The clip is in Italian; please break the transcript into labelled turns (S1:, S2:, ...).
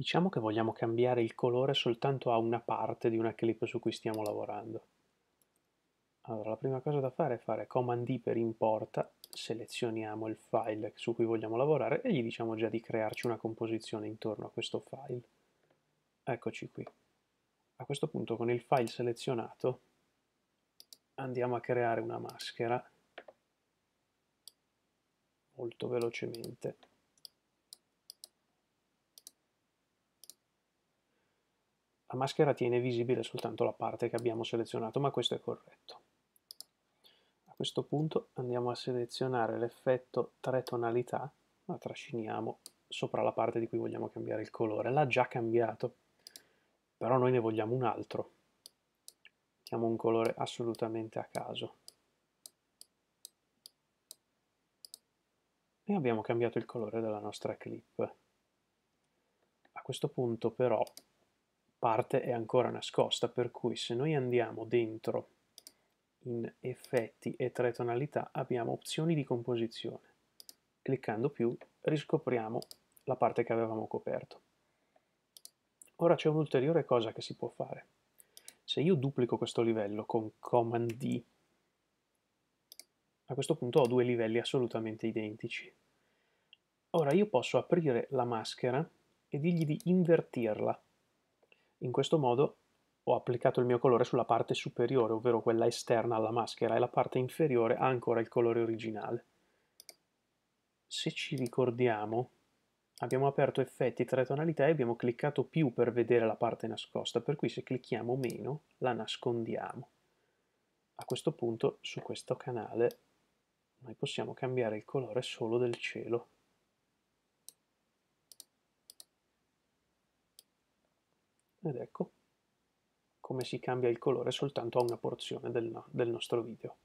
S1: Diciamo che vogliamo cambiare il colore soltanto a una parte di una clip su cui stiamo lavorando. Allora, la prima cosa da fare è fare Command D per importa, selezioniamo il file su cui vogliamo lavorare e gli diciamo già di crearci una composizione intorno a questo file. Eccoci qui. A questo punto con il file selezionato andiamo a creare una maschera molto velocemente. La maschera tiene visibile soltanto la parte che abbiamo selezionato, ma questo è corretto. A questo punto andiamo a selezionare l'effetto tre tonalità, la trasciniamo sopra la parte di cui vogliamo cambiare il colore. L'ha già cambiato, però noi ne vogliamo un altro. Mettiamo un colore assolutamente a caso. E abbiamo cambiato il colore della nostra clip. A questo punto però parte è ancora nascosta, per cui se noi andiamo dentro in effetti e tre tonalità abbiamo opzioni di composizione. Cliccando più riscopriamo la parte che avevamo coperto. Ora c'è un'ulteriore cosa che si può fare. Se io duplico questo livello con Command D, a questo punto ho due livelli assolutamente identici. Ora io posso aprire la maschera e dirgli di invertirla in questo modo ho applicato il mio colore sulla parte superiore, ovvero quella esterna alla maschera, e la parte inferiore ha ancora il colore originale. Se ci ricordiamo, abbiamo aperto effetti tre tonalità e abbiamo cliccato più per vedere la parte nascosta, per cui se clicchiamo meno la nascondiamo. A questo punto su questo canale noi possiamo cambiare il colore solo del cielo. ed ecco come si cambia il colore soltanto a una porzione del, del nostro video.